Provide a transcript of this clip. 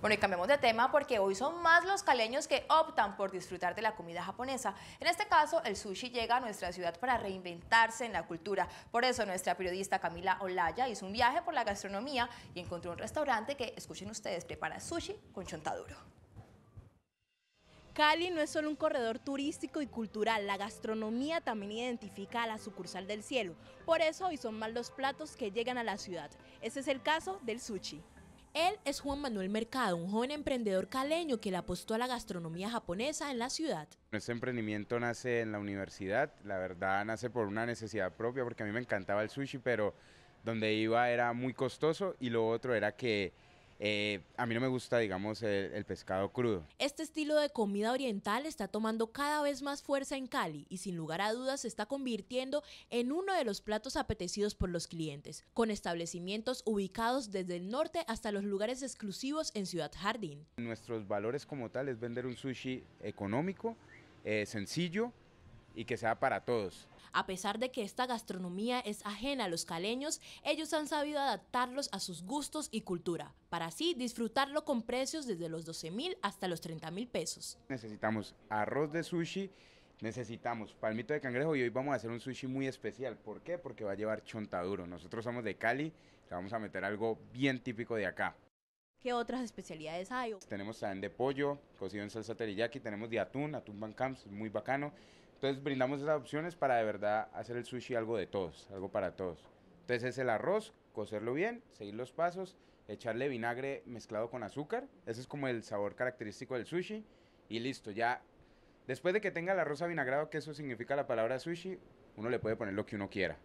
Bueno, y cambiamos de tema porque hoy son más los caleños que optan por disfrutar de la comida japonesa. En este caso, el sushi llega a nuestra ciudad para reinventarse en la cultura. Por eso, nuestra periodista Camila Olaya hizo un viaje por la gastronomía y encontró un restaurante que, escuchen ustedes, prepara sushi con chontaduro. Cali no es solo un corredor turístico y cultural, la gastronomía también identifica a la sucursal del cielo. Por eso hoy son más los platos que llegan a la ciudad. Ese es el caso del sushi. Él es Juan Manuel Mercado, un joven emprendedor caleño que le apostó a la gastronomía japonesa en la ciudad. Nuestro emprendimiento nace en la universidad, la verdad nace por una necesidad propia, porque a mí me encantaba el sushi, pero donde iba era muy costoso y lo otro era que eh, a mí no me gusta, digamos, el, pescado crudo. Este estilo de comida oriental está tomando cada vez más fuerza en Cali y sin lugar a dudas se está convirtiendo en uno de los platos apetecidos por los clientes, con establecimientos ubicados desde el norte hasta los lugares exclusivos en Ciudad Jardín. Nuestros valores como tal es vender un sushi económico, eh, sencillo, y que sea para todos. A pesar de que esta gastronomía es ajena a los caleños, ellos han sabido adaptarlos a sus gustos y cultura, para así disfrutarlo con precios desde los 12 mil hasta los 30 mil pesos. Necesitamos arroz de sushi, necesitamos palmito de cangrejo y hoy vamos a hacer un sushi muy especial. ¿Por qué? Porque va a llevar chontaduro. Nosotros somos de Cali, le vamos a meter algo bien típico de acá. ¿Qué otras especialidades hay? Tenemos también de pollo, cocido en salsa teriyaki, tenemos de atún, atún bancams, muy bacano. Entonces brindamos esas opciones para de verdad hacer el sushi algo de todos, algo para todos. Entonces es el arroz, cocerlo bien, seguir los pasos, echarle vinagre mezclado con azúcar. Ese es como el sabor característico del sushi. Y listo, ya. Después de que tenga el arroz avinagrado, que eso significa la palabra sushi, uno le puede poner lo que uno quiera.